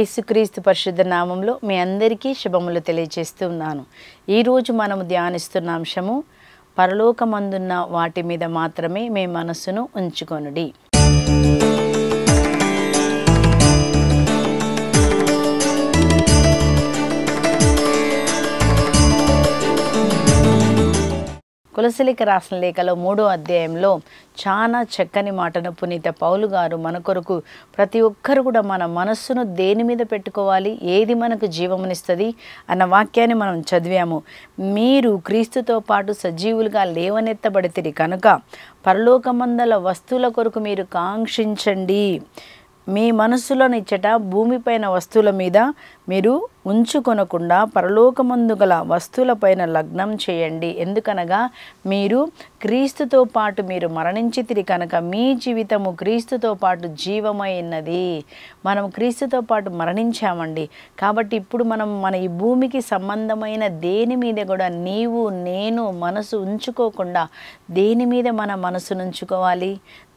యేసుక్రీస్తు పరిశుద్ధ నామంలో మీ అందరికీ శుభములు తెలియచేస్తూ ఉన్నాను ఈరోజు మనము ధ్యానిస్తున్న అంశము పరలోకమందున్న వాటి మీద మాత్రమే మీ మనస్సును ఉంచుకొనుడి కులసిలిక రాసిన లేఖలో మూడో అధ్యాయంలో చాలా చక్కని మాటను పునీత పౌలు గారు మన కొరకు ప్రతి ఒక్కరు కూడా మన మనస్సును దేని మీద పెట్టుకోవాలి ఏది మనకు జీవమునిస్తుంది అన్న వాక్యాన్ని మనం చదివాము మీరు క్రీస్తుతో పాటు సజీవులుగా లేవనెత్తబడితిరి కనుక పరలోకమందల వస్తువుల కొరకు మీరు కాంక్షించండి మీ మనస్సులోనిచ్చట భూమిపైన వస్తువుల మీద మీరు ఉంచుకొనకుండా పరలోకమందు గల వస్తువులపైన లగ్నం చేయండి ఎందుకనగా మీరు క్రీస్తుతో పాటు మీరు మరణించి తిరి కనుక మీ జీవితము క్రీస్తుతో పాటు జీవమైనది మనం క్రీస్తుతో పాటు మరణించామండి కాబట్టి ఇప్పుడు మనం మన ఈ భూమికి సంబంధమైన దేని మీద కూడా నీవు నేను మనసు ఉంచుకోకుండా దేని మీద మన మనసును ఉంచుకోవాలి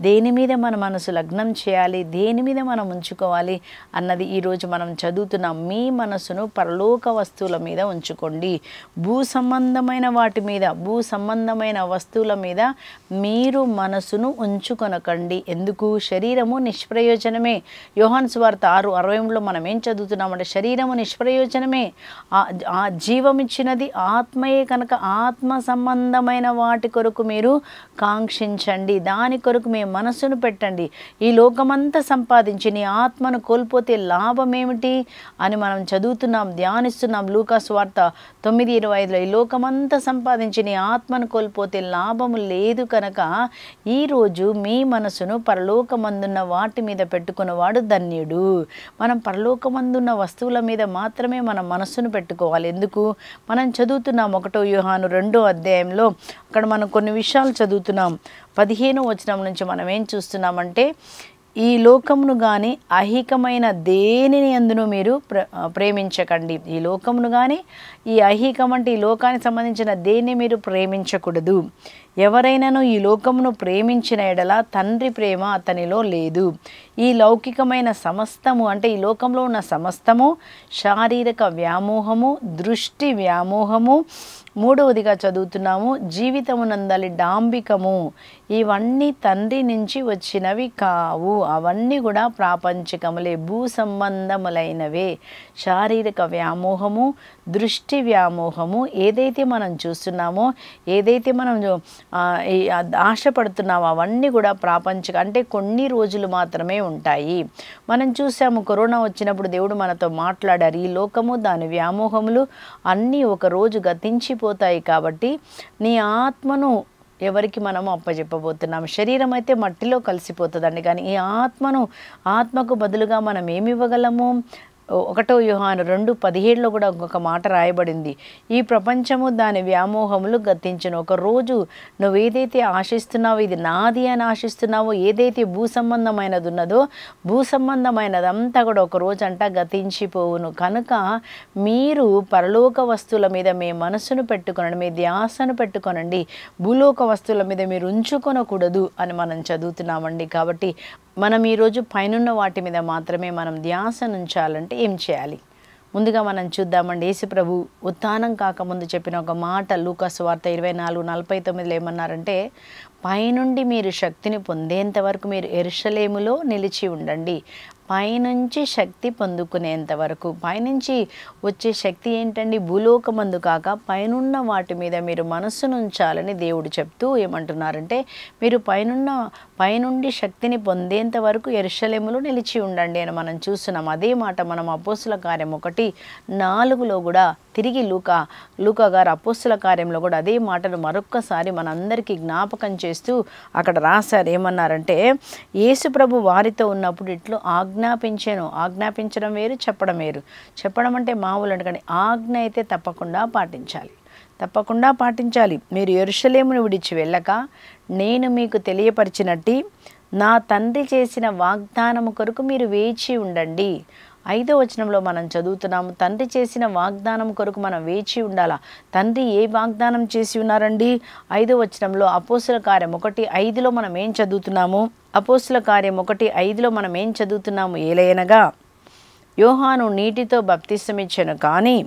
దేని మీద మన మనసు లగ్నం చేయాలి దేని మీద మనం ఉంచుకోవాలి అన్నది ఈరోజు మనం చదువుతున్నాం మీ మీ మనసును పరలోక వస్తువుల మీద ఉంచుకోండి భూ సంబంధమైన వాటి మీద భూ సంబంధమైన వస్తువుల మీద మీరు మనసును ఉంచుకొనకండి ఎందుకు శరీరము నిష్ప్రయోజనమే యోహాన్ స్వార్థ ఆరు అరవైలో మనం ఏం చదువుతున్నామంటే శరీరము నిష్ప్రయోజనమే ఆ జీవమిచ్చినది ఆత్మయే కనుక ఆత్మ సంబంధమైన వాటి కొరకు మీరు కాంక్షించండి దాని కొరకు మీ మనసును పెట్టండి ఈ లోకమంతా సంపాదించి నీ ఆత్మను కోల్పోతే లాభం ఏమిటి అని మనం చదువుతున్నాం ధ్యానిస్తున్నాం లూకాస్ వార్త తొమ్మిది ఇరవై ఐదులో ఈ లోకమంతా సంపాదించి నీ ఆత్మను కోల్పోతే లాభము లేదు కనుక ఈరోజు మీ మనసును పరలోకమందున్న వాటి మీద పెట్టుకున్నవాడు ధన్యుడు మనం పరలోకమందున్న వస్తువుల మీద మాత్రమే మన మనస్సును పెట్టుకోవాలి ఎందుకు మనం చదువుతున్నాం ఒకటో వ్యూహాను రెండో అధ్యాయంలో అక్కడ మనం కొన్ని విషయాలు చదువుతున్నాం పదిహేను వచనం నుంచి మనం ఏం చూస్తున్నామంటే ఈ లోకమును కానీ అహికమైన దేనిని అందును మీరు ప్ర ప్రేమించకండి ఈ లోకమును కానీ ఈ అహికం అంటే ఈ లోకానికి సంబంధించిన దేన్ని మీరు ప్రేమించకూడదు ఎవరైనాను ఈ లోకమును ప్రేమించిన ఎడల తండ్రి ప్రేమ అతనిలో లేదు ఈ లౌకికమైన సమస్తము అంటే ఈ లోకంలో ఉన్న సమస్తము శారీరక వ్యామోహము దృష్టి వ్యామోహము మూడవదిగా చదువుతున్నాము జీవితమునందలి డాంబికము ఇవన్నీ తండ్రి నుంచి వచ్చినవి కావు అవన్నీ కూడా ప్రాపంచికములే భూ సంబంధములైనవే శారీరక వ్యామోహము దృష్టి వ్యామోహము ఏదైతే మనం చూస్తున్నామో ఏదైతే మనం ఆశపడుతున్నామో అవన్నీ కూడా ప్రాపంచిక అంటే కొన్ని రోజులు మాత్రమే ఉంటాయి మనం చూసాము కరోనా వచ్చినప్పుడు దేవుడు మనతో మాట్లాడారు ఈ లోకము దాని వ్యామోహములు అన్నీ ఒక రోజు గతించిపోతాయి కాబట్టి నీ ఆత్మను ఎవరికి మనము అప్పచెప్పబోతున్నాం శరీరం అయితే మట్టిలో కలిసిపోతుందండి కానీ ఈ ఆత్మను ఆత్మకు బదులుగా మనం ఏమి ఇవ్వగలము ఒకటో యుహాను రెండు పదిహేడులో కూడా ఇంకొక మాట రాయబడింది ఈ ప్రపంచము దాని వ్యామోహములు గతించను ఒక రోజు నువ్వు ఏదైతే ఆశిస్తున్నావో ఇది నాది అని ఆశిస్తున్నావో ఏదైతే భూ సంబంధమైనది ఉన్నదో భూ సంబంధమైనదంతా కూడా ఒక రోజు అంట గతించిపోవును కనుక మీరు పరలోక వస్తువుల మీద మీ మనసును పెట్టుకునండి మీ ధ్యాసను పెట్టుకొనండి భూలోక వస్తువుల మీద మీరు ఉంచుకొనకూడదు అని మనం చదువుతున్నామండి కాబట్టి మనం ఈరోజు పైనున్న వాటి మీద మాత్రమే మనం ధ్యాస ఉంచాలంటే ఏం చేయాలి ముందుగా మనం చూద్దామండి యేసుప్రభు ఉత్థానం కాకముందు చెప్పిన ఒక మాట లూకాస్ వార్త ఇరవై నాలుగు నలభై తొమ్మిదిలో ఏమన్నారంటే పైనుండి మీరు శక్తిని పొందేంత వరకు మీరు ఎరుషలేములో నిలిచి ఉండండి పైనుంచి శక్తి పొందుకునేంత వరకు పైనుంచి వచ్చే శక్తి ఏంటండి భూలోకమందు కాక పైనున్న వాటి మీద మీరు మనస్సును ఉంచాలని దేవుడు చెప్తూ ఏమంటున్నారంటే మీరు పైనున్న పైనుండి శక్తిని పొందేంత వరకు ఎరుషలేములు నిలిచి ఉండండి అని మనం చూస్తున్నాం అదే మాట మనం అపోసుల కార్యం ఒకటి నాలుగులో కూడా తిరిగి లూక లూక గారు అపోసుల కార్యంలో కూడా అదే మాటను మరొక్కసారి మనందరికీ జ్ఞాపకం చేస్తూ అక్కడ రాశారు ఏమన్నారంటే యేసుప్రభు వారితో ఉన్నప్పుడు ఇట్లు ఆజ్ఞ ఆజ్ఞాపించాను ఆజ్ఞాపించడం వేరు చెప్పడం వేరు చెప్పడం అంటే మామూలు అంటే కానీ ఆజ్ఞ అయితే తప్పకుండా పాటించాలి తప్పకుండా పాటించాలి మీరు ఎరుషలేమును విడిచి వెళ్ళక నేను మీకు తెలియపరిచినట్టు నా తండ్రి చేసిన వాగ్దానము కొరకు మీరు వేచి ఉండండి ఐదో వచనంలో మనం చదువుతున్నాము తండ్రి చేసిన వాగ్దానం కొరకు మనం వేచి ఉండాలా తండ్రి ఏ వాగ్దానం చేసి ఉన్నారండి ఐదో వచనంలో అపోసుల కార్యం ఒకటి ఐదులో మనం ఏం చదువుతున్నాము అపోసుల కార్యం ఒకటి ఐదులో మనం ఏం చదువుతున్నాము ఏలయనగా యోహాను నీటితో బప్తిష్టమిచ్చాను కానీ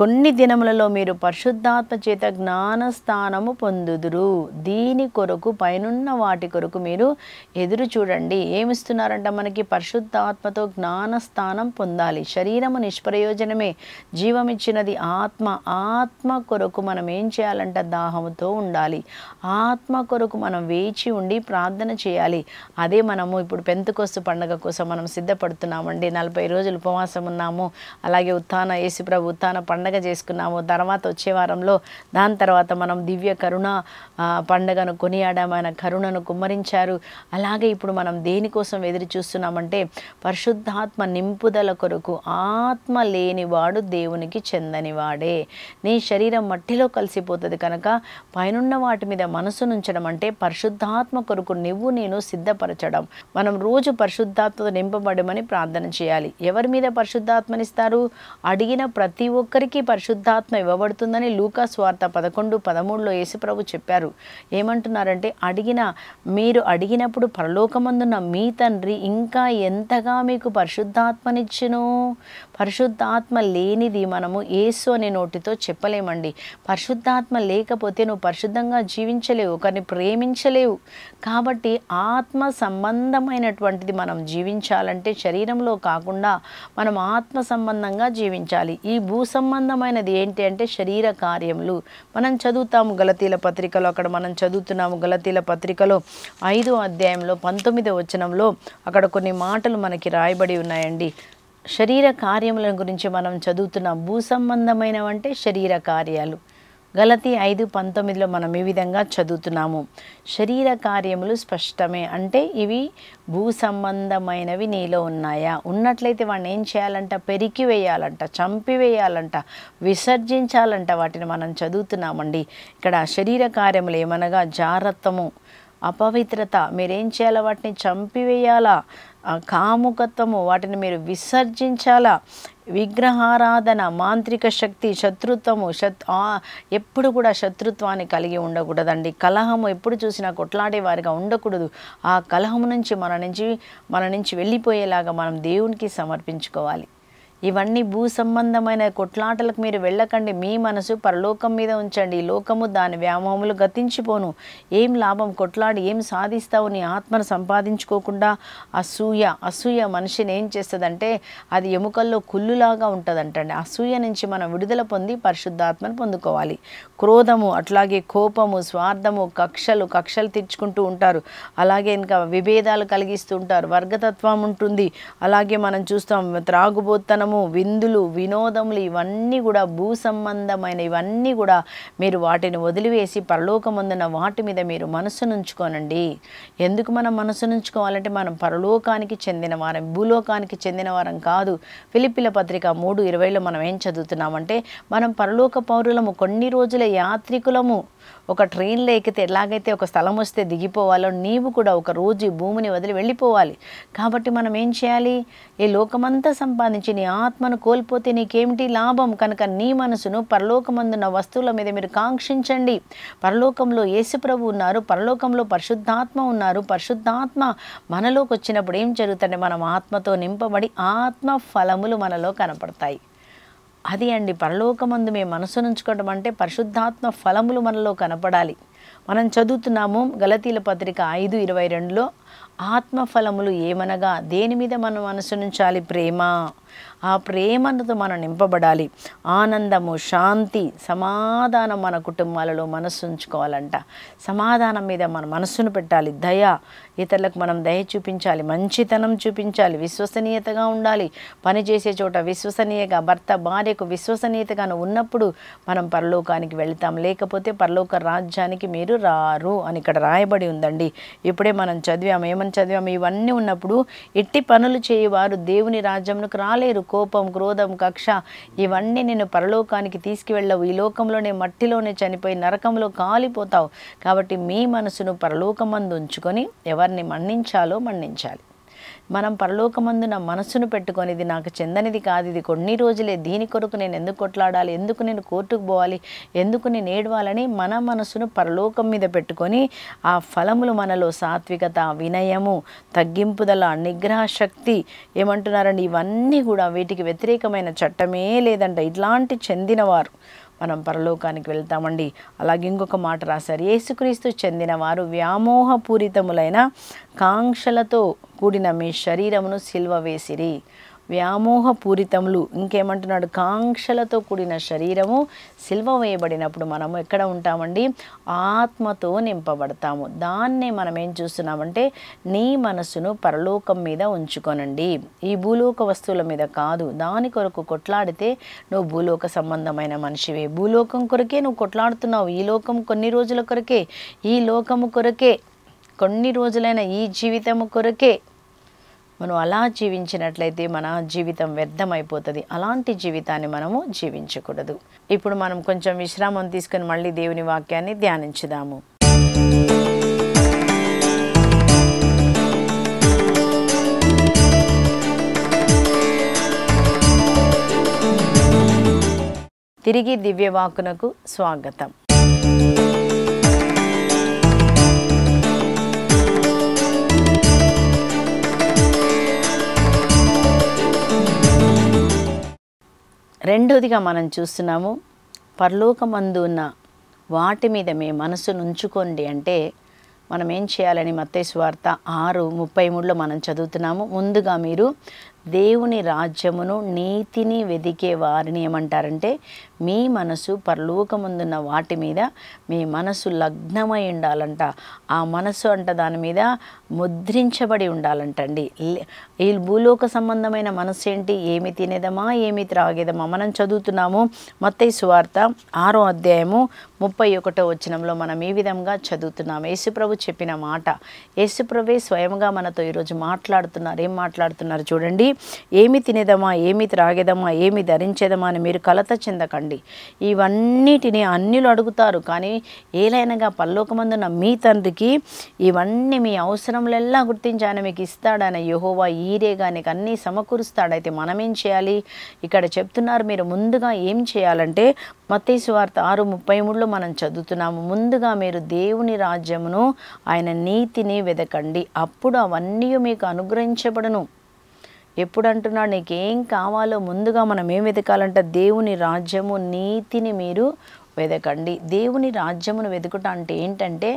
కొన్ని దినములలో మీరు పరిశుద్ధాత్మ చేత జ్ఞానస్థానము పొందుదురు దీని కొరకు పైనున్న వాటి కొరకు మీరు ఎదురు చూడండి ఏమిస్తున్నారంట మనకి పరిశుద్ధాత్మతో జ్ఞానస్థానం పొందాలి శరీరము నిష్ప్రయోజనమే జీవమిచ్చినది ఆత్మ ఆత్మ కొరకు మనం ఏం చేయాలంట దాహముతో ఉండాలి ఆత్మ కొరకు మనం వేచి ఉండి ప్రార్థన చేయాలి అదే మనము ఇప్పుడు పెంతుకొస్తు పండగ కోసం మనం సిద్ధపడుతున్నామండి నలభై రోజులు ఉపవాసం ఉన్నాము అలాగే ఉత్థాన యేసుప్రభు ఉత్థాన పండుగ పండగ చేసుకున్నాము తర్వాత వచ్చే వారంలో దాని తర్వాత మనం దివ్య కరుణ పండగను కొనియాడాము ఆయన కరుణను కుమ్మరించారు అలాగే ఇప్పుడు మనం దేనికోసం ఎదురు చూస్తున్నామంటే పరిశుద్ధాత్మ నింపుదల కొరకు ఆత్మ లేనివాడు దేవునికి చెందనివాడే నీ శరీరం మట్టిలో కలిసిపోతుంది కనుక పైనున్న వాటి మీద మనసు నుంచడం అంటే పరిశుద్ధాత్మ కొరకు నువ్వు నేను సిద్ధపరచడం మనం రోజు పరిశుద్ధాత్మ నింపబడమని ప్రార్థన చేయాలి ఎవరి మీద పరిశుద్ధాత్మనిస్తారు అడిగిన ప్రతి ఒక్కరికి అందరికీ పరిశుద్ధాత్మ ఇవ్వబడుతుందని లూకా స్వార్థ పదకొండు పదమూడులో యేసుప్రభు చెప్పారు ఏమంటున్నారంటే అడిగిన మీరు అడిగినప్పుడు పరలోకమందున్న మీ తండ్రి ఇంకా ఎంతగా మీకు పరిశుద్ధాత్మనిచ్చును పరిశుద్ధాత్మ లేనిది మనము ఏసు అనే నోటితో చెప్పలేమండి పరిశుద్ధాత్మ లేకపోతే నువ్వు పరిశుద్ధంగా జీవించలేవు ఒకరిని ప్రేమించలేవు కాబట్టి ఆత్మ సంబంధమైనటువంటిది మనం జీవించాలంటే శరీరంలో కాకుండా మనం ఆత్మ సంబంధంగా జీవించాలి ఈ భూ సంబంధమైనది ఏంటి అంటే శరీర కార్యములు మనం చదువుతాము గలతీల పత్రికలో అక్కడ మనం చదువుతున్నాము గలతీల పత్రికలో ఐదో అధ్యాయంలో పంతొమ్మిదో వచనంలో అక్కడ కొన్ని మాటలు మనకి రాయబడి ఉన్నాయండి శరీర కార్యముల గురించి మనం చదువుతున్నాం భూ సంబంధమైనవంటే శరీర కార్యాలు గలతి ఐదు పంతొమ్మిదిలో మనం ఈ విధంగా చదువుతున్నాము శరీర కార్యములు స్పష్టమే అంటే ఇవి భూ సంబంధమైనవి నీలో ఉన్నాయా ఉన్నట్లయితే వాడిని ఏం చేయాలంట పెరికి వేయాలంట చంపివేయాలంట విసర్జించాలంట వాటిని మనం చదువుతున్నామండి ఇక్కడ శరీర కార్యములు ఏమనగా జారత్వము అపవిత్రత మీరేం చేయాలా వాటిని చంపివేయాలా కాముకత్వము వాటిని మీరు విసర్జించాలా విగ్రహారాధన మాంత్రిక శక్తి శత్రుత్వము శత్ ఎప్పుడు కూడా శత్రుత్వాన్ని కలిగి ఉండకూడదండి కలహము ఎప్పుడు చూసినా కొట్లాడే వారిగా ఉండకూడదు ఆ కలహము నుంచి మన నుంచి మన నుంచి వెళ్ళిపోయేలాగా మనం దేవునికి సమర్పించుకోవాలి ఇవన్నీ భూ సంబంధమైన కొట్లాటలకు మీరు వెళ్ళకండి మీ మనసు పరలోకం మీద ఉంచండి లోకము దాని వ్యామోహములు గతించిపోను ఏం లాభం కొట్లాడి ఏం సాధిస్తావు నీ ఆత్మను సంపాదించుకోకుండా అసూయ అసూయ మనిషిని ఏం చేస్తుందంటే అది ఎముకల్లో కుళ్ళులాగా ఉంటుందంటండి అసూయ నుంచి మనం విడుదల పొంది పరిశుద్ధాత్మను పొందుకోవాలి క్రోధము అట్లాగే కోపము స్వార్థము కక్షలు కక్షలు తెచ్చుకుంటూ ఉంటారు అలాగే ఇంకా విభేదాలు కలిగిస్తూ ఉంటారు వర్గతత్వం ఉంటుంది అలాగే మనం చూస్తాం త్రాగుబోత్తనము ఆనందము విందులు వినోదములు ఇవన్నీ కూడా భూ సంబంధమైన ఇవన్నీ కూడా మీరు వాటిని వదిలివేసి పరలోకమందున వాటి మీద మీరు నుంచుకోనండి ఎందుకు మనం నుంచుకోవాలంటే మనం పరలోకానికి చెందిన వారం భూలోకానికి చెందిన వారం కాదు ఫిలిపిల పత్రిక మూడు ఇరవైలో మనం ఏం చదువుతున్నామంటే మనం పరలోక పౌరులము కొన్ని రోజుల యాత్రికులము ఒక ట్రైన్లో ఎక్కితే ఎలాగైతే ఒక స్థలం వస్తే దిగిపోవాలో నీవు కూడా ఒక రోజు భూమిని వదిలి వెళ్ళిపోవాలి కాబట్టి మనం ఏం చేయాలి ఈ లోకమంతా సంపాదించి నీ ఆత్మను కోల్పోతే నీకేమిటి లాభం కనుక నీ మనసును పరలోకమందున్న వస్తువుల మీద మీరు కాంక్షించండి పరలోకంలో యేసుప్రభు ఉన్నారు పరలోకంలో పరిశుద్ధాత్మ ఉన్నారు పరిశుద్ధాత్మ మనలోకి వచ్చినప్పుడు ఏం జరుగుతుంది మనం ఆత్మతో నింపబడి ఆత్మ ఫలములు మనలో కనపడతాయి అది అండి పరలోకమందు మేము నుంచుకోవడం అంటే పరిశుద్ధాత్మ ఫలములు మనలో కనపడాలి మనం చదువుతున్నాము గలతీల పత్రిక ఐదు ఇరవై రెండులో ఆత్మఫలములు ఏమనగా దేని మీద మనం మనసునుంచాలి ప్రేమ ఆ ప్రేమతో మనం నింపబడాలి ఆనందము శాంతి సమాధానం మన కుటుంబాలలో మనస్సు ఉంచుకోవాలంట సమాధానం మీద మన మనస్సును పెట్టాలి దయ ఇతరులకు మనం దయ చూపించాలి మంచితనం చూపించాలి విశ్వసనీయతగా ఉండాలి పనిచేసే చోట విశ్వసనీయగా భర్త భార్యకు విశ్వసనీయతగాను ఉన్నప్పుడు మనం పరలోకానికి వెళ్తాం లేకపోతే పరలోక రాజ్యానికి మీరు రారు అని ఇక్కడ రాయబడి ఉందండి ఇప్పుడే మనం చదివాము ఏమని చదివాము ఇవన్నీ ఉన్నప్పుడు ఎట్టి పనులు చేయవారు దేవుని రాజ్యంలోకి రాలేరు కోపం క్రోధం కక్ష ఇవన్నీ నేను పరలోకానికి తీసుకువెళ్ళవు ఈ లోకంలోనే మట్టిలోనే చనిపోయి నరకంలో కాలిపోతావు కాబట్టి మీ మనసును పరలోకమందు ఉంచుకొని ఎవరు ఎవరిని మన్నించాలో మన్నించాలి మనం పరలోకమందున మనసును పెట్టుకొని ఇది నాకు చెందనిది కాదు ఇది కొన్ని రోజులే దీని కొరకు నేను ఎందుకు కొట్లాడాలి ఎందుకు నేను కోర్టుకు పోవాలి ఎందుకు నేను ఏడవాలని మన మనసును పరలోకం మీద పెట్టుకొని ఆ ఫలములు మనలో సాత్వికత వినయము తగ్గింపుదల నిగ్రహ శక్తి ఏమంటున్నారండి ఇవన్నీ కూడా వీటికి వ్యతిరేకమైన చట్టమే లేదంట ఇట్లాంటి చెందినవారు మనం పరలోకానికి వెళ్తామండి అలాగే ఇంకొక మాట రాశారు యేసుక్రీస్తు చెందిన వారు వ్యామోహపూరితములైన కాంక్షలతో కూడిన మీ శరీరమును సిల్వ వేసిరి వ్యామోహపూరితములు ఇంకేమంటున్నాడు కాంక్షలతో కూడిన శరీరము సిల్వ వేయబడినప్పుడు మనము ఎక్కడ ఉంటామండి ఆత్మతో నింపబడతాము దాన్నే మనం ఏం చూస్తున్నామంటే నీ మనసును పరలోకం మీద ఉంచుకొనండి ఈ భూలోక వస్తువుల మీద కాదు దాని కొరకు కొట్లాడితే నువ్వు భూలోక సంబంధమైన మనిషివే భూలోకం కొరకే నువ్వు కొట్లాడుతున్నావు ఈ లోకం కొన్ని రోజుల కొరకే ఈ లోకము కొరకే కొన్ని రోజులైన ఈ జీవితము కొరకే మనం అలా జీవించినట్లయితే మన జీవితం వ్యర్థమైపోతుంది అలాంటి జీవితాన్ని మనము జీవించకూడదు ఇప్పుడు మనం కొంచెం విశ్రామం తీసుకుని మళ్ళీ దేవుని వాక్యాన్ని ధ్యానించుదాము తిరిగి దివ్యవాకునకు స్వాగతం రెండోదిగా మనం చూస్తున్నాము పరలోకమందు ఉన్న వాటి మీద మీ మనసును ఉంచుకోండి అంటే మనం ఏం చేయాలని మత్తేశ్వార్త ఆరు ముప్పై మూడులో మనం చదువుతున్నాము ముందుగా మీరు దేవుని రాజ్యమును నీతిని వెదికే వారిని ఏమంటారంటే మీ మనసు పరలోకముందున్న వాటి మీద మీ మనసు లగ్నమై ఉండాలంట ఆ మనసు అంట దాని మీద ముద్రించబడి ఉండాలంటండి ఈ భూలోక సంబంధమైన మనసు ఏంటి ఏమి తినేదమా ఏమి త్రాగేదమా మనం చదువుతున్నాము మొత్తై సువార్త ఆరో అధ్యాయము ముప్పై ఒకటో వచనంలో మనం ఈ విధంగా చదువుతున్నాము యేసుప్రభు చెప్పిన మాట యేసుప్రభే స్వయంగా మనతో ఈరోజు మాట్లాడుతున్నారు ఏం మాట్లాడుతున్నారు చూడండి ఏమి తినేదమా ఏమి త్రాగేదమా ఏమి ధరించేదమా అని మీరు కలత చెందకండి ఇవన్నిటిని అన్నిలు అడుగుతారు కానీ ఏలైనగా పల్లోకమందున్న మీ తండ్రికి ఇవన్నీ మీ గుర్తించి గుర్తించాను మీకు ఇస్తాడని యహోవా ఈరేగా నీకు అన్నీ సమకూరుస్తాడైతే మనం ఏం చేయాలి ఇక్కడ చెప్తున్నారు మీరు ముందుగా ఏం చేయాలంటే మత్తేసు వార్త ఆరు ముప్పై మూడులో మనం చదువుతున్నాము ముందుగా మీరు దేవుని రాజ్యమును ఆయన నీతిని వెదకండి అప్పుడు అవన్నీ మీకు అనుగ్రహించబడను ఎప్పుడు అంటున్నాడు నీకేం కావాలో ముందుగా మనం ఏం వెతకాలంట దేవుని రాజ్యము నీతిని మీరు వెదకండి దేవుని రాజ్యమును వెతుకుట అంటే ఏంటంటే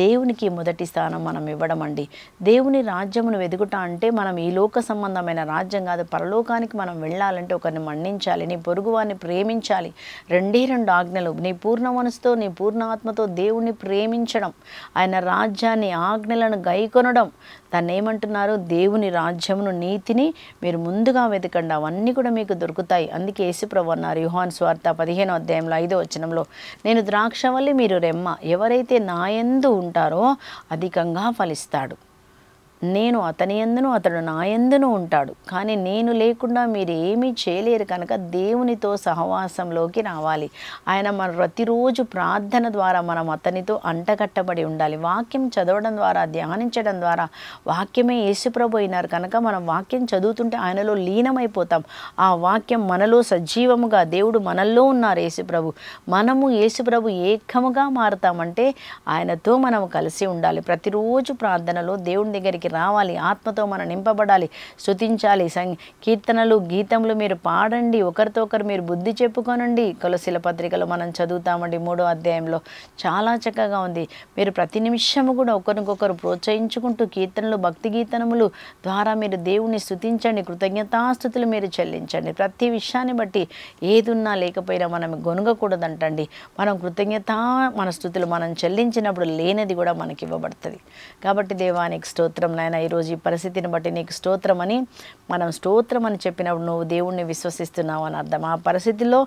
దేవునికి మొదటి స్థానం మనం ఇవ్వడం అండి దేవుని రాజ్యమును వెతుకుట అంటే మనం ఈ లోక సంబంధమైన రాజ్యం కాదు పరలోకానికి మనం వెళ్ళాలంటే ఒకరిని మన్నించాలి నీ పొరుగువారిని ప్రేమించాలి రెండే రెండు ఆజ్ఞలు నీ పూర్ణ మనసుతో నీ పూర్ణ ఆత్మతో దేవుణ్ణి ప్రేమించడం ఆయన రాజ్యాన్ని ఆజ్ఞలను గైకొనడం దాన్ని ఏమంటున్నారు దేవుని రాజ్యమును నీతిని మీరు ముందుగా వెతకండి అవన్నీ కూడా మీకు దొరుకుతాయి అందుకే యేసుప్రభు అన్నారు యుహాన్ స్వార్థ పదిహేను అధ్యాయంలో ఐదో వచనంలో నేను ద్రాక్షవల్లి మీరు రెమ్మ ఎవరైతే నాయందు ఉంటారో అధికంగా ఫలిస్తాడు నేను అతని ఎందును అతడు నా ఎందును ఉంటాడు కానీ నేను లేకుండా మీరు ఏమీ చేయలేరు కనుక దేవునితో సహవాసంలోకి రావాలి ఆయన మన ప్రతిరోజు ప్రార్థన ద్వారా మనం అతనితో అంటగట్టబడి ఉండాలి వాక్యం చదవడం ద్వారా ధ్యానించడం ద్వారా వాక్యమే అయినారు కనుక మనం వాక్యం చదువుతుంటే ఆయనలో లీనమైపోతాం ఆ వాక్యం మనలో సజీవముగా దేవుడు మనల్లో ఉన్నారు యేసుప్రభు మనము యేసుప్రభు ఏకముగా మారుతామంటే ఆయనతో మనం కలిసి ఉండాలి ప్రతిరోజు ప్రార్థనలో దేవుని దగ్గరికి దగ్గరికి రావాలి ఆత్మతో మనం నింపబడాలి శృతించాలి సం కీర్తనలు గీతములు మీరు పాడండి ఒకరితో ఒకరు మీరు బుద్ధి చెప్పుకోనండి కొలసిల పత్రికలు మనం చదువుతామండి మూడో అధ్యాయంలో చాలా చక్కగా ఉంది మీరు ప్రతి నిమిషము కూడా ఒకరికొకరు ప్రోత్సహించుకుంటూ కీర్తనలు భక్తి గీతనములు ద్వారా మీరు దేవుణ్ణి స్థుతించండి కృతజ్ఞతాస్థుతులు మీరు చెల్లించండి ప్రతి విషయాన్ని బట్టి ఏదున్నా లేకపోయినా మనం గొనగకూడదంటండి మనం కృతజ్ఞత మన స్థుతులు మనం చెల్లించినప్పుడు లేనిది కూడా మనకి ఇవ్వబడుతుంది కాబట్టి దేవానికి స్తోత్రం నాయన ఈరోజు ఈ పరిస్థితిని బట్టి నీకు స్తోత్రం అని మనం స్తోత్రం అని చెప్పినప్పుడు నువ్వు దేవుణ్ణి విశ్వసిస్తున్నావు అని అర్థం ఆ పరిస్థితిలో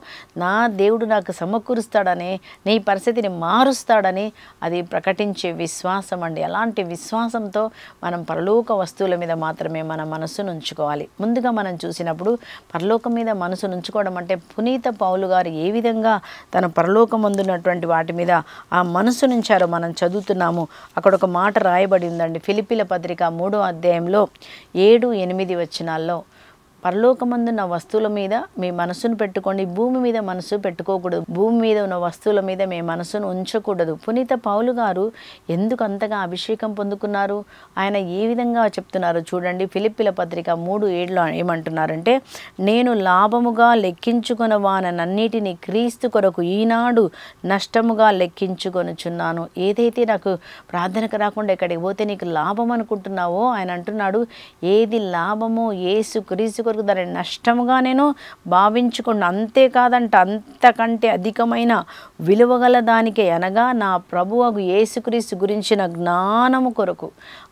నా దేవుడు నాకు సమకూరుస్తాడని నీ పరిస్థితిని మారుస్తాడని అది ప్రకటించే విశ్వాసం అండి అలాంటి విశ్వాసంతో మనం పరలోక వస్తువుల మీద మాత్రమే మన మనసు ఉంచుకోవాలి ముందుగా మనం చూసినప్పుడు పరలోకం మీద మనసు నుంచుకోవడం అంటే పునీత పౌలు గారు ఏ విధంగా తన పరలోకం అందున్నటువంటి వాటి మీద ఆ మనసు నుంచారో మనం చదువుతున్నాము అక్కడ ఒక మాట రాయబడి ఉందండి ఫిలిపిల పత్రిక పత్రిక మూడో అధ్యాయంలో ఏడు ఎనిమిది వచనాల్లో పరలోకమందున్న వస్తువుల మీద మీ మనసును పెట్టుకోండి భూమి మీద మనసు పెట్టుకోకూడదు భూమి మీద ఉన్న వస్తువుల మీద మీ మనసును ఉంచకూడదు పునీత పౌలు గారు ఎందుకు అంతగా అభిషేకం పొందుకున్నారు ఆయన ఏ విధంగా చెప్తున్నారో చూడండి ఫిలిప్పిల పత్రిక మూడు ఏడులో ఏమంటున్నారంటే నేను లాభముగా లెక్కించుకున్న వానన్నిటిని క్రీస్తు కొరకు ఈనాడు నష్టముగా లెక్కించుకొనుచున్నాను ఏదైతే నాకు ప్రార్థనకు రాకుండా ఇక్కడికి పోతే నీకు లాభం అనుకుంటున్నావో ఆయన అంటున్నాడు ఏది లాభమో ఏసు క్రీస్తు కొరకు దానిని నష్టముగా నేను భావించుకున్న అంతేకాదంట అంతకంటే అధికమైన విలువగల దానికే అనగా నా అగు యేసుక్రీస్తు గురించిన జ్ఞానము కొరకు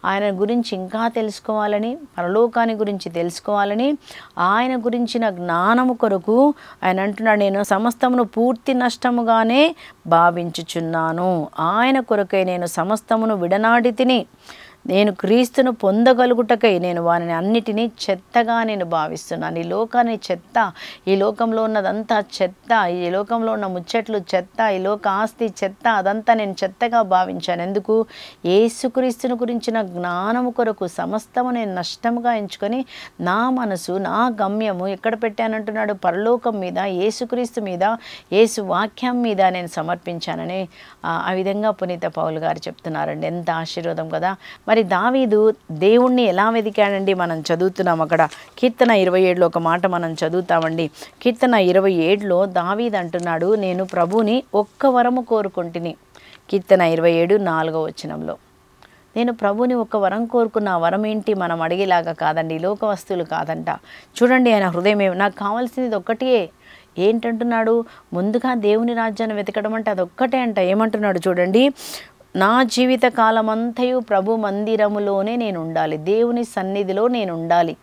ఆయన గురించి ఇంకా తెలుసుకోవాలని పరలోకాన్ని గురించి తెలుసుకోవాలని ఆయన గురించిన జ్ఞానము కొరకు ఆయన అంటున్నాడు నేను సమస్తమును పూర్తి నష్టముగానే భావించుచున్నాను ఆయన కొరకే నేను సమస్తమును విడనాడి తిని నేను క్రీస్తును పొందగలుగుటకై నేను వారిని అన్నిటినీ చెత్తగా నేను భావిస్తున్నాను ఈ లోకాన్ని చెత్త ఈ లోకంలో ఉన్నదంతా చెత్త ఈ లోకంలో ఉన్న ముచ్చట్లు చెత్త ఈ లోక ఆస్తి చెత్త అదంతా నేను చెత్తగా భావించాను ఎందుకు ఏసుక్రీస్తుని గురించిన జ్ఞానము కొరకు సమస్తము నేను నష్టముగా ఎంచుకొని నా మనసు నా గమ్యము ఎక్కడ పెట్టానంటున్నాడు పరలోకం మీద ఏసుక్రీస్తు మీద ఏసు వాక్యం మీద నేను సమర్పించానని ఆ విధంగా పునీత పౌలు గారు చెప్తున్నారండి ఎంత ఆశీర్వాదం కదా మరి దావీదు దేవుణ్ణి ఎలా వెతికాడండి మనం చదువుతున్నాం అక్కడ కీర్తన ఇరవై ఏడులో ఒక మాట మనం చదువుతామండి కీర్తన ఇరవై ఏడులో దావీద్ అంటున్నాడు నేను ప్రభుని ఒక్క వరము కోరుకుంటుని కీర్తన ఇరవై ఏడు నాలుగో వచనంలో నేను ప్రభుని ఒక వరం కోరుకున్న వరం ఏంటి మనం అడిగేలాగా కాదండి లోక వస్తువులు కాదంట చూడండి ఆయన హృదయం నాకు కావాల్సింది ఒక్కటే ఏంటంటున్నాడు ముందుగా దేవుని రాజ్యాన్ని వెతకడం అంటే అదొక్కటే అంట ఏమంటున్నాడు చూడండి నా జీవిత కాలమంతయు ప్రభు మందిరములోనే నేను ఉండాలి దేవుని సన్నిధిలో నేను ఉండాలి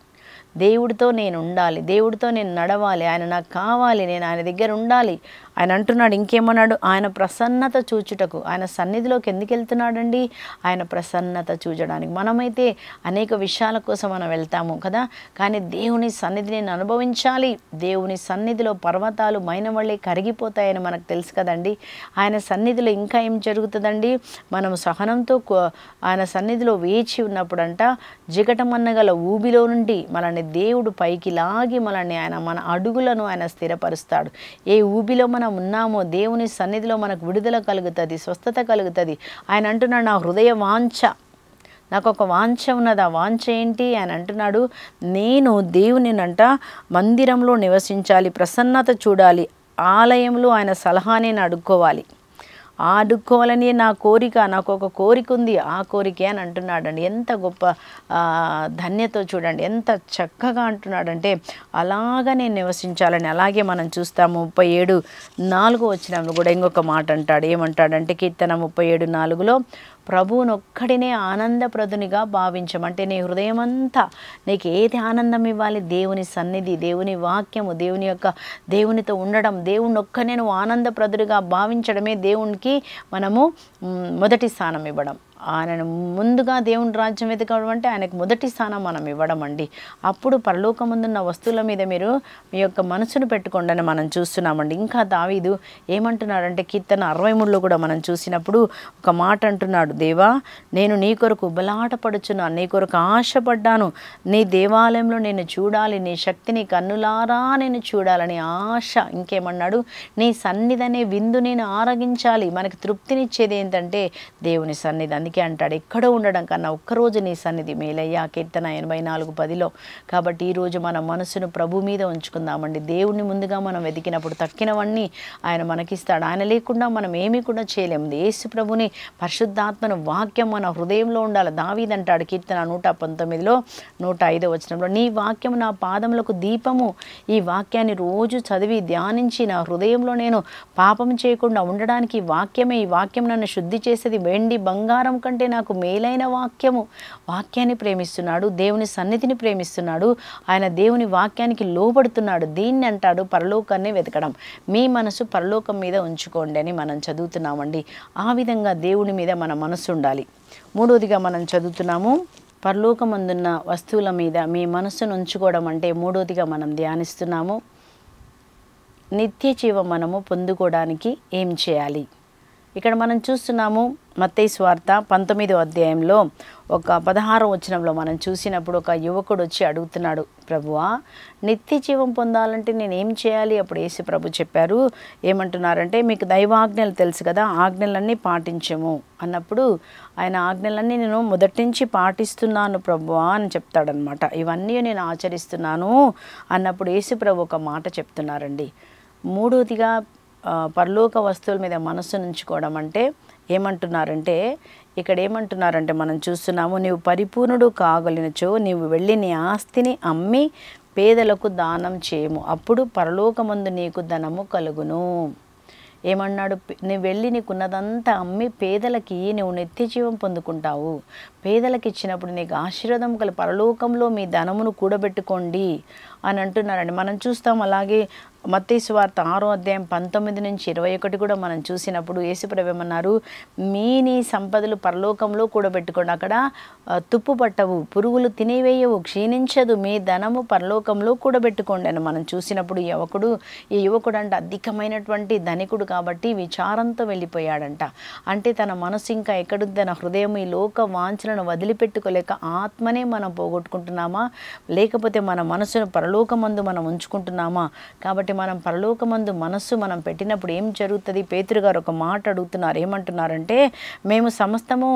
దేవుడితో నేను ఉండాలి దేవుడితో నేను నడవాలి ఆయన నాకు కావాలి నేను ఆయన దగ్గర ఉండాలి ఆయన అంటున్నాడు ఇంకేమన్నాడు ఆయన ప్రసన్నత చూచుటకు ఆయన సన్నిధిలోకి ఎందుకు వెళ్తున్నాడండి ఆయన ప్రసన్నత చూచడానికి మనమైతే అనేక విషయాల కోసం మనం వెళ్తాము కదా కానీ దేవుని సన్నిధిని అనుభవించాలి దేవుని సన్నిధిలో పర్వతాలు మైన వల్లే కరిగిపోతాయని మనకు తెలుసు కదండి ఆయన సన్నిధిలో ఇంకా ఏం జరుగుతుందండి మనం సహనంతో ఆయన సన్నిధిలో వేచి ఉన్నప్పుడంట జిగటమన్నగల ఊబిలో నుండి మనల్ని దేవుడు పైకి లాగి మనల్ని ఆయన మన అడుగులను ఆయన స్థిరపరుస్తాడు ఏ ఊబిలో మనం మనం ఉన్నామో దేవుని సన్నిధిలో మనకు విడుదల కలుగుతుంది స్వస్థత కలుగుతుంది ఆయన అంటున్నాడు నా హృదయ వాంఛ నాకు ఒక వాంఛ ఉన్నది ఆ వాంఛ ఏంటి అని అంటున్నాడు నేను దేవునినంట మందిరంలో నివసించాలి ప్రసన్నత చూడాలి ఆలయంలో ఆయన సలహానే అడుక్కోవాలి ఆడుకోవాలని నా కోరిక నాకు ఒక కోరిక ఉంది ఆ కోరికే అని అంటున్నాడండి ఎంత గొప్ప ధన్యతో చూడండి ఎంత చక్కగా అంటున్నాడంటే అలాగ నేను నివసించాలని అలాగే మనం చూస్తాము ముప్పై ఏడు నాలుగు వచ్చినప్పుడు కూడా ఇంకొక మాట అంటాడు ఏమంటాడంటే కీర్తన ముప్పై ఏడు నాలుగులో ప్రభువునొక్కడినే ఆనందప్రదునిగా భావించమంటే నీ హృదయమంతా నీకు ఏది ఆనందం ఇవ్వాలి దేవుని సన్నిధి దేవుని వాక్యము దేవుని యొక్క దేవునితో ఉండడం దేవుని ఒక్కనే నువ్వు ఆనందప్రదుడిగా భావించడమే దేవునికి మనము మొదటి స్థానం ఇవ్వడం ఆయనను ముందుగా దేవుని రాజ్యం వెతకడం అంటే ఆయనకు మొదటి స్థానం మనం ఇవ్వడం అండి అప్పుడు పరలోకముందున్న వస్తువుల మీద మీరు మీ యొక్క మనసును పెట్టుకోండి మనం చూస్తున్నామండి ఇంకా దావీదు ఏమంటున్నాడంటే కీర్తన అరవై మూడులో కూడా మనం చూసినప్పుడు ఒక మాట అంటున్నాడు దేవా నేను నీ కొరకు బలాటపడుచున్నాను నీ కొరకు ఆశపడ్డాను నీ దేవాలయంలో నేను చూడాలి నీ శక్తిని కన్నులారా నేను చూడాలని ఆశ ఇంకేమన్నాడు నీ సన్నిధనే విందు నేను ఆరగించాలి మనకు తృప్తినిచ్చేది ఏంటంటే దేవుని సన్నిధి అందుకే అందుకే అంటాడు ఎక్కడ ఉండడం కన్నా ఒక్కరోజు నీ సన్నిధి మేలయ్యా కీర్తన ఎనభై నాలుగు పదిలో కాబట్టి ఈరోజు మన మనసును ప్రభు మీద ఉంచుకుందామండి దేవుణ్ణి ముందుగా మనం వెతికినప్పుడు తక్కినవన్నీ ఆయన మనకిస్తాడు ఆయన లేకుండా మనం ఏమీ కూడా చేయలేము యేసు ప్రభుని పరిశుద్ధాత్మను వాక్యం మన హృదయంలో ఉండాలి దావీదంటాడు కీర్తన నూట పంతొమ్మిదిలో నూట ఐదో వచ్చినప్పుడు నీ వాక్యం నా పాదములకు దీపము ఈ వాక్యాన్ని రోజు చదివి ధ్యానించి నా హృదయంలో నేను పాపం చేయకుండా ఉండడానికి వాక్యమే ఈ వాక్యం నన్ను శుద్ధి చేసేది వెండి బంగారం ఎందుకంటే నాకు మేలైన వాక్యము వాక్యాన్ని ప్రేమిస్తున్నాడు దేవుని సన్నిధిని ప్రేమిస్తున్నాడు ఆయన దేవుని వాక్యానికి లోబడుతున్నాడు దీన్ని అంటాడు పరలోకాన్ని వెతకడం మీ మనసు పరలోకం మీద ఉంచుకోండి అని మనం చదువుతున్నామండి ఆ విధంగా దేవుని మీద మన మనసు ఉండాలి మూడోదిగా మనం చదువుతున్నాము పరలోకమందున్న వస్తువుల మీద మీ మనసును ఉంచుకోవడం అంటే మూడోదిగా మనం ధ్యానిస్తున్నాము నిత్య జీవం మనము పొందుకోవడానికి ఏం చేయాలి ఇక్కడ మనం చూస్తున్నాము మత్తయి స్వార్త పంతొమ్మిదో అధ్యాయంలో ఒక పదహారం వచ్చినంలో మనం చూసినప్పుడు ఒక యువకుడు వచ్చి అడుగుతున్నాడు ప్రభువా నిత్య జీవం పొందాలంటే నేను ఏం చేయాలి అప్పుడు వేసి ప్రభు చెప్పారు ఏమంటున్నారంటే మీకు దైవాజ్ఞలు తెలుసు కదా ఆజ్ఞలన్నీ పాటించము అన్నప్పుడు ఆయన ఆజ్ఞలన్నీ నేను మొదటి నుంచి పాటిస్తున్నాను ప్రభువా అని చెప్తాడనమాట ఇవన్నీ నేను ఆచరిస్తున్నాను అన్నప్పుడు యేసు ప్రభు ఒక మాట చెప్తున్నారండి మూడోదిగా పరలోక వస్తువుల మీద మనస్సు నుంచుకోవడం అంటే ఏమంటున్నారంటే ఇక్కడ ఏమంటున్నారంటే మనం చూస్తున్నాము నీవు పరిపూర్ణుడు కాగలినచో నీవు వెళ్ళి నీ ఆస్తిని అమ్మి పేదలకు దానం చేయము అప్పుడు పరలోకమందు నీకు ధనము కలుగును ఏమన్నాడు నువ్వు వెళ్ళి నీకున్నదంతా అమ్మి పేదలకి నువ్వు నిత్య జీవం పొందుకుంటావు పేదలకి ఇచ్చినప్పుడు నీకు ఆశీర్వాదం గల పరలోకంలో మీ ధనమును కూడబెట్టుకోండి అని అంటున్నారండి మనం చూస్తాం అలాగే మత్తేసు వార్త ఆరో అధ్యాయం పంతొమ్మిది నుంచి ఇరవై ఒకటి కూడా మనం చూసినప్పుడు యేసుప్రభు ఏమన్నారు మీని సంపదలు పరలోకంలో కూడబెట్టుకోండి అక్కడ తుప్పు పట్టవు పురుగులు తినేవేయవు క్షీణించదు మీ ధనము పరలోకంలో కూడబెట్టుకోండి అని మనం చూసినప్పుడు యువకుడు ఈ యువకుడు అంటే అధికమైనటువంటి ధనికుడు కాబట్టి విచారంతో వెళ్ళిపోయాడంట అంటే తన మనసు ఇంకా ఎక్కడు తన హృదయం ఈ లోక వాంఛలను వదిలిపెట్టుకోలేక ఆత్మనే మనం పోగొట్టుకుంటున్నామా లేకపోతే మన మనసును పరలో పరలోకమందు మనం ఉంచుకుంటున్నామా కాబట్టి మనం పరలోకమందు మనస్సు మనం పెట్టినప్పుడు ఏం జరుగుతుంది పేతురు గారు ఒక మాట అడుగుతున్నారు ఏమంటున్నారంటే మేము సమస్తము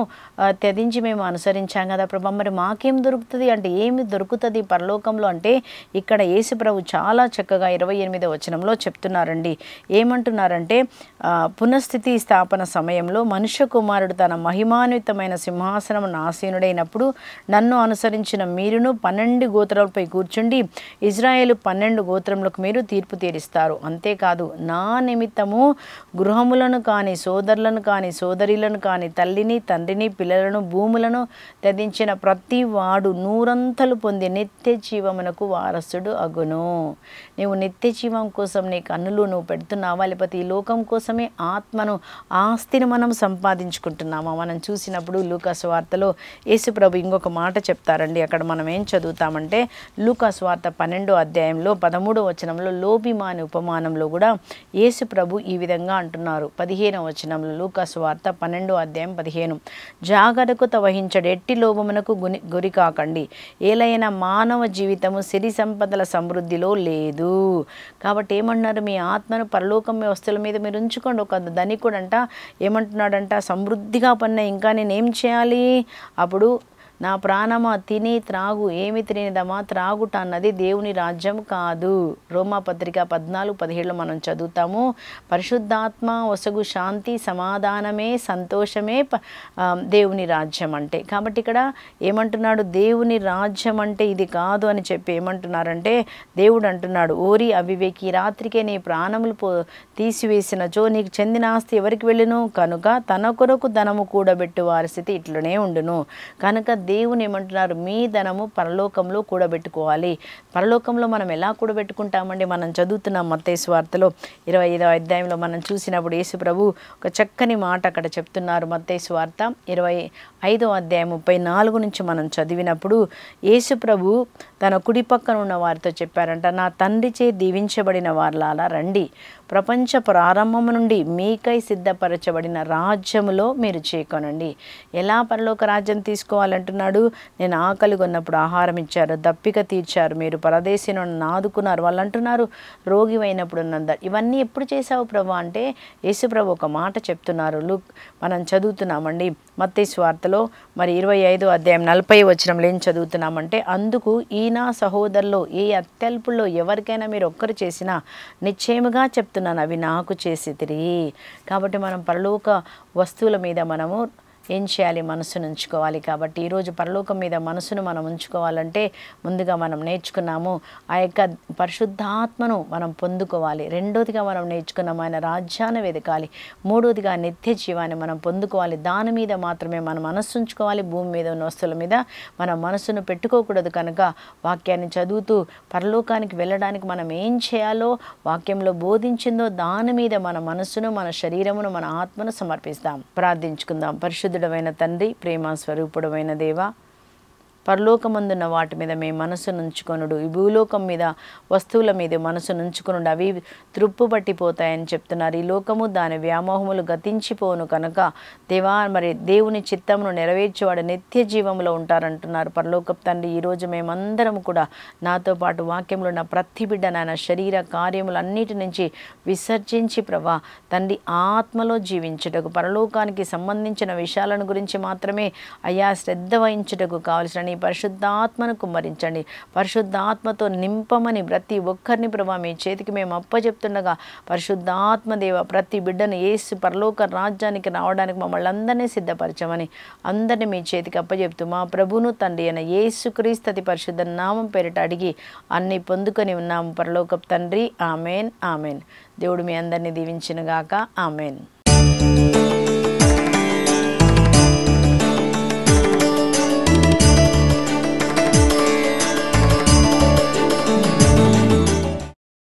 త్యదించి మేము అనుసరించాం కదా ప్రభా మరి మాకేం దొరుకుతుంది అంటే ఏమి దొరుకుతుంది పరలోకంలో అంటే ఇక్కడ యేసు ప్రభు చాలా చక్కగా ఇరవై ఎనిమిదో వచనంలో చెప్తున్నారండి ఏమంటున్నారంటే పునఃస్థితి స్థాపన సమయంలో మనుష్య కుమారుడు తన మహిమాన్వితమైన సింహాసనం నాసీనుడైనప్పుడు నన్ను అనుసరించిన మీరును పన్నెండు గోత్రాలపై కూర్చుండి ఇజ్రాయేల్ పన్నెండు గోత్రములకు మీరు తీర్పు తీరుస్తారు అంతేకాదు నా నిమిత్తము గృహములను కానీ సోదరులను కానీ సోదరులను కానీ తల్లిని తండ్రిని పిల్లలను భూములను తదించిన ప్రతి వాడు నూరంతలు పొంది నిత్య జీవమునకు వారసుడు అగును నీవు నిత్య జీవం కోసం నీ కన్నులు నువ్వు పెడుతున్నావా లేకపోతే ఈ లోకం కోసమే ఆత్మను ఆస్తిని మనం సంపాదించుకుంటున్నామా మనం చూసినప్పుడు లూకాసు వార్తలో యేసుప్రభు ఇంకొక మాట చెప్తారండి అక్కడ మనం ఏం చదువుతామంటే లూకాసు వార్త పన్నెండో అధ్యాయంలో పదమూడో వచనంలో లోభిమాని ఉపమానంలో కూడా యేసు ప్రభు ఈ విధంగా అంటున్నారు పదిహేనో వచనంలో లూకాసు వార్త పన్నెండో అధ్యాయం పదిహేను జాగ్రత్త వహించడు ఎట్టి లోభమునకు గుని గురి కాకండి ఏలైన మానవ జీవితము సిరి సంపదల సమృద్ధిలో లేదు కాబట్టి ఏమంటున్నారు మీ ఆత్మను పరలోకం వ్యవస్థల మీద మీరు ఉంచుకోండి ఒక ధనికుడంట ఏమంటున్నాడంట సమృద్ధిగా పన్న ఇంకా నేనేం చేయాలి అప్పుడు నా ప్రాణమా తిని త్రాగు ఏమి తినేదమా త్రాగుట అన్నది దేవుని రాజ్యం కాదు రోమా పత్రిక పద్నాలుగు పదిహేడులో మనం చదువుతాము పరిశుద్ధాత్మ వసగు శాంతి సమాధానమే సంతోషమే దేవుని రాజ్యం అంటే కాబట్టి ఇక్కడ ఏమంటున్నాడు దేవుని రాజ్యం అంటే ఇది కాదు అని చెప్పి ఏమంటున్నారంటే దేవుడు అంటున్నాడు ఓరి అవివేకి రాత్రికే నీ ప్రాణములు పో తీసివేసినచో నీకు చెందిన ఆస్తి ఎవరికి వెళ్ళును కనుక తన కొరకు ధనము కూడబెట్టు వారి స్థితి ఇట్లనే ఉండును కనుక దేవుని ఏమంటున్నారు మీ ధనము పరలోకంలో కూడబెట్టుకోవాలి పరలోకంలో మనం ఎలా కూడబెట్టుకుంటామండి మనం చదువుతున్నాం మత్తేసు వార్తలో ఇరవై ఐదవ అధ్యాయంలో మనం చూసినప్పుడు యేసు ప్రభు ఒక చక్కని మాట అక్కడ చెప్తున్నారు మత్తేశ్వార్త వార్త ఇరవై ఐదో అధ్యాయం ముప్పై నాలుగు నుంచి మనం చదివినప్పుడు యేసుప్రభు తన కుడి పక్కన ఉన్న వారితో చెప్పారంట నా తండ్రి చే దీవించబడిన వార్లాలా రండి ప్రపంచ ప్రారంభం నుండి మీకై సిద్ధపరచబడిన రాజ్యములో మీరు చేకొనండి ఎలా పరలోక రాజ్యం తీసుకోవాలంటున్నాడు నేను ఆకలి కొన్నప్పుడు ఆహారం ఇచ్చారు దప్పిక తీర్చారు మీరు పరదేశంలో ఆదుకున్నారు వాళ్ళు అంటున్నారు రోగి అయినప్పుడు ఇవన్నీ ఎప్పుడు చేశావు ప్రభు అంటే యేసుప్రభు ఒక మాట చెప్తున్నారు లుక్ మనం చదువుతున్నామండి మత్తే స్వార్థ వార్తలో మరి ఇరవై ఐదు అధ్యాయం నలభై వచ్చినంలో ఏం చదువుతున్నామంటే అందుకు ఈయన సహోదరులు ఏ అత్యల్పుల్లో ఎవరికైనా మీరు ఒక్కరు చేసినా నిశ్చయముగా చెప్తున్నాను అవి నాకు చేసి తిరిగి కాబట్టి మనం పరలోక వస్తువుల మీద మనము ఏం చేయాలి మనసును ఉంచుకోవాలి కాబట్టి ఈరోజు పరలోకం మీద మనసును మనం ఉంచుకోవాలంటే ముందుగా మనం నేర్చుకున్నాము ఆ యొక్క పరిశుద్ధాత్మను మనం పొందుకోవాలి రెండోదిగా మనం నేర్చుకున్నాము ఆయన రాజ్యాన్ని వెదకాలి మూడోదిగా నిత్య జీవాన్ని మనం పొందుకోవాలి దాని మీద మాత్రమే మన మనస్సు ఉంచుకోవాలి భూమి మీద ఉన్న వస్తువుల మీద మన మనసును పెట్టుకోకూడదు కనుక వాక్యాన్ని చదువుతూ పరలోకానికి వెళ్ళడానికి మనం ఏం చేయాలో వాక్యంలో బోధించిందో దాని మీద మన మనసును మన శరీరమును మన ఆత్మను సమర్పిస్తాం ప్రార్థించుకుందాం పరిశుద్ధ పరిశుద్ధుడమైన తండ్రి ప్రేమ స్వరూపుడమైన దేవ పరలోకమందున్న వాటి మీద మీ మనసు నుంచుకొనుడు ఈ భూలోకం మీద వస్తువుల మీద మనసు నుంచుకొనుడు అవి తృప్పు పట్టిపోతాయని చెప్తున్నారు ఈ లోకము దాని వ్యామోహములు గతించిపోను కనుక దేవా మరి దేవుని చిత్తమును నెరవేర్చేవాడు నిత్య జీవంలో ఉంటారంటున్నారు పరలోక తండ్రి ఈరోజు మేమందరం కూడా నాతో పాటు వాక్యంలో నా ప్రతి బిడ్డ నాయన శరీర కార్యములన్నిటి నుంచి విసర్జించి ప్రభా తండ్రి ఆత్మలో జీవించుటకు పరలోకానికి సంబంధించిన విషయాలను గురించి మాత్రమే అయ్యా శ్రద్ధ వహించుటకు కావలసిన కానీ పరిశుద్ధాత్మను కుమ్మరించండి పరిశుద్ధాత్మతో నింపమని ప్రతి ఒక్కరిని ప్రభా మీ చేతికి మేము అప్పచెప్తుండగా పరిశుద్ధాత్మదేవ ప్రతి బిడ్డను ఏసు పరలోక రాజ్యానికి రావడానికి మమ్మల్ని అందరినీ సిద్ధపరచమని అందరినీ మీ చేతికి అప్పచెప్తూ మా ప్రభును తండ్రి అయిన ఏసుక్రీస్తతి పరిశుద్ధ నామం పేరిట అడిగి అన్ని పొందుకొని ఉన్నాము పరలోక తండ్రి ఆమెన్ ఆమెన్ దేవుడు మీ అందరినీ దీవించినగాక ఆమెన్